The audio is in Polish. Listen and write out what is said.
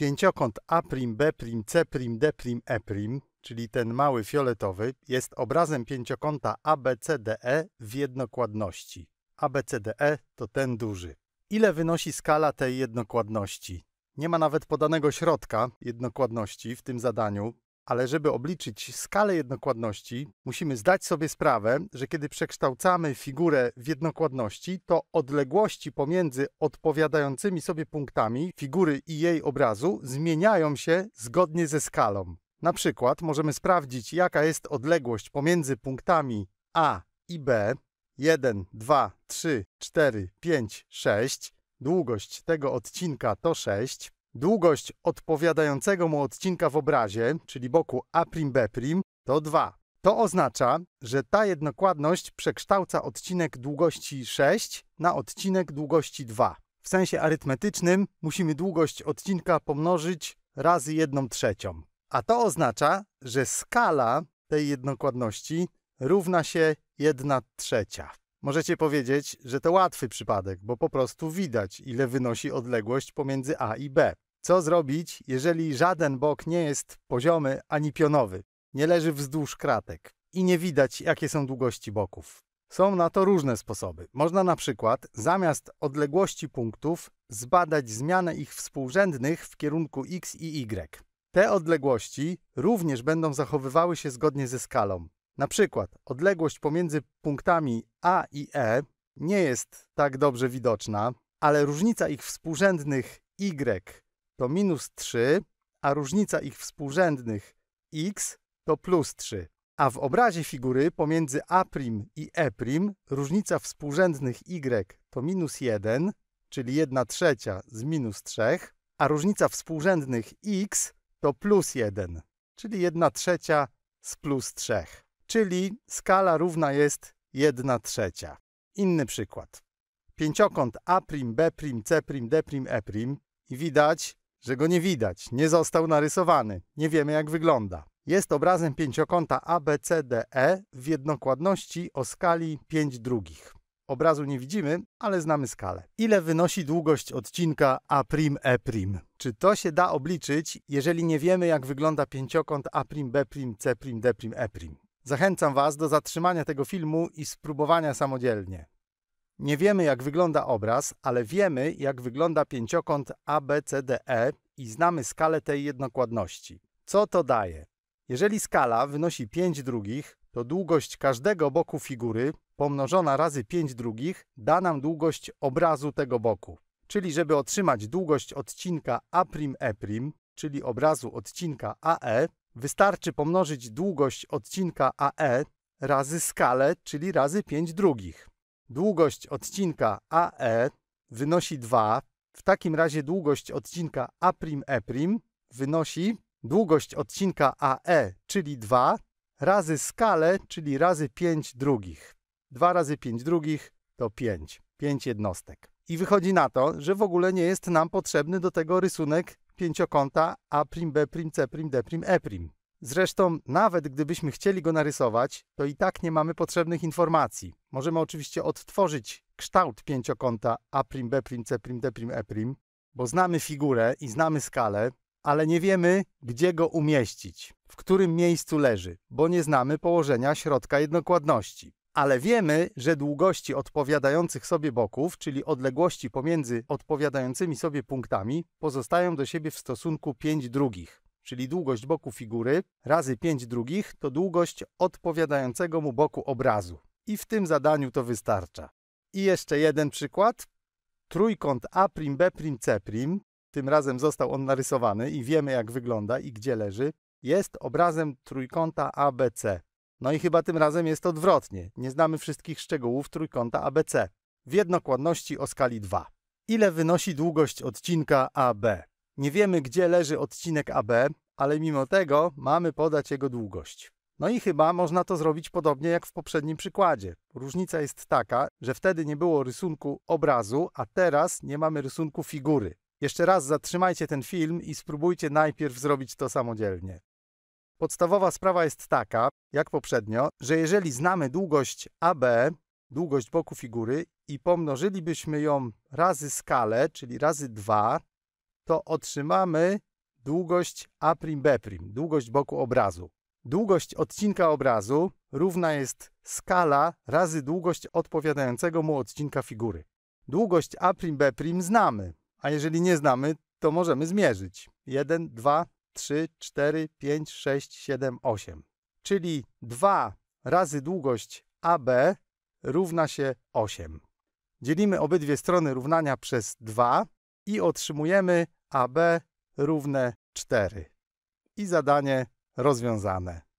Pięciokąt A', B', C', D', E', czyli ten mały fioletowy, jest obrazem pięciokąta ABCDE w jednokładności. ABCDE to ten duży. Ile wynosi skala tej jednokładności? Nie ma nawet podanego środka jednokładności w tym zadaniu, ale żeby obliczyć skalę jednokładności, musimy zdać sobie sprawę, że kiedy przekształcamy figurę w jednokładności, to odległości pomiędzy odpowiadającymi sobie punktami figury i jej obrazu zmieniają się zgodnie ze skalą. Na przykład możemy sprawdzić, jaka jest odległość pomiędzy punktami A i B 1, 2, 3, 4, 5, 6. Długość tego odcinka to 6. Długość odpowiadającego mu odcinka w obrazie, czyli boku A'B', to 2. To oznacza, że ta jednokładność przekształca odcinek długości 6 na odcinek długości 2. W sensie arytmetycznym musimy długość odcinka pomnożyć razy 1 trzecią. A to oznacza, że skala tej jednokładności równa się 1 trzecia. Możecie powiedzieć, że to łatwy przypadek, bo po prostu widać, ile wynosi odległość pomiędzy A i B. Co zrobić, jeżeli żaden bok nie jest poziomy ani pionowy, nie leży wzdłuż kratek i nie widać, jakie są długości boków? Są na to różne sposoby. Można na przykład zamiast odległości punktów zbadać zmianę ich współrzędnych w kierunku x i y. Te odległości również będą zachowywały się zgodnie ze skalą. Na przykład odległość pomiędzy punktami A i E nie jest tak dobrze widoczna, ale różnica ich współrzędnych Y to minus 3, a różnica ich współrzędnych X to plus 3. A w obrazie figury pomiędzy A' i E' różnica współrzędnych Y to minus 1, czyli 1 trzecia z minus 3, a różnica współrzędnych X to plus 1, czyli 1 trzecia z plus 3 czyli skala równa jest 1 trzecia. Inny przykład. Pięciokąt A', B', C', D', E' i widać, że go nie widać, nie został narysowany, nie wiemy jak wygląda. Jest obrazem pięciokąta ABCDE w jednokładności o skali 5 drugich. Obrazu nie widzimy, ale znamy skalę. Ile wynosi długość odcinka A'E'? Czy to się da obliczyć, jeżeli nie wiemy, jak wygląda pięciokąt A', B', C', D', E'? Zachęcam Was do zatrzymania tego filmu i spróbowania samodzielnie. Nie wiemy, jak wygląda obraz, ale wiemy, jak wygląda pięciokąt ABCDE i znamy skalę tej jednokładności. Co to daje? Jeżeli skala wynosi 5 drugich, to długość każdego boku figury pomnożona razy 5 drugich da nam długość obrazu tego boku. Czyli żeby otrzymać długość odcinka A'E', czyli obrazu odcinka AE, Wystarczy pomnożyć długość odcinka AE razy skalę, czyli razy 5 drugich. Długość odcinka AE wynosi 2. W takim razie długość odcinka A'E' wynosi długość odcinka AE, czyli 2, razy skalę, czyli razy 5 drugich. 2 razy 5 drugich to 5. 5 jednostek. I wychodzi na to, że w ogóle nie jest nam potrzebny do tego rysunek pięciokąta A prim B prim C prim D prim E prim. Zresztą nawet gdybyśmy chcieli go narysować, to i tak nie mamy potrzebnych informacji. Możemy oczywiście odtworzyć kształt pięciokąta A prim B prim C prim D prim E prim, bo znamy figurę i znamy skalę, ale nie wiemy, gdzie go umieścić, w którym miejscu leży, bo nie znamy położenia środka jednokładności ale wiemy, że długości odpowiadających sobie boków, czyli odległości pomiędzy odpowiadającymi sobie punktami, pozostają do siebie w stosunku 5 drugich. Czyli długość boku figury razy 5 drugich to długość odpowiadającego mu boku obrazu. I w tym zadaniu to wystarcza. I jeszcze jeden przykład. Trójkąt A'B'C', tym razem został on narysowany i wiemy jak wygląda i gdzie leży, jest obrazem trójkąta ABC. No i chyba tym razem jest odwrotnie. Nie znamy wszystkich szczegółów trójkąta ABC. W jednokładności o skali 2. Ile wynosi długość odcinka AB? Nie wiemy, gdzie leży odcinek AB, ale mimo tego mamy podać jego długość. No i chyba można to zrobić podobnie jak w poprzednim przykładzie. Różnica jest taka, że wtedy nie było rysunku obrazu, a teraz nie mamy rysunku figury. Jeszcze raz zatrzymajcie ten film i spróbujcie najpierw zrobić to samodzielnie. Podstawowa sprawa jest taka, jak poprzednio, że jeżeli znamy długość AB, długość boku figury i pomnożylibyśmy ją razy skalę, czyli razy 2, to otrzymamy długość A'B', długość boku obrazu. Długość odcinka obrazu równa jest skala razy długość odpowiadającego mu odcinka figury. Długość A'B' znamy, a jeżeli nie znamy, to możemy zmierzyć. 1, 2, 3, 4, 5, 6, 7, 8. Czyli 2 razy długość AB równa się 8. Dzielimy obydwie strony równania przez 2 i otrzymujemy AB równe 4. I zadanie rozwiązane.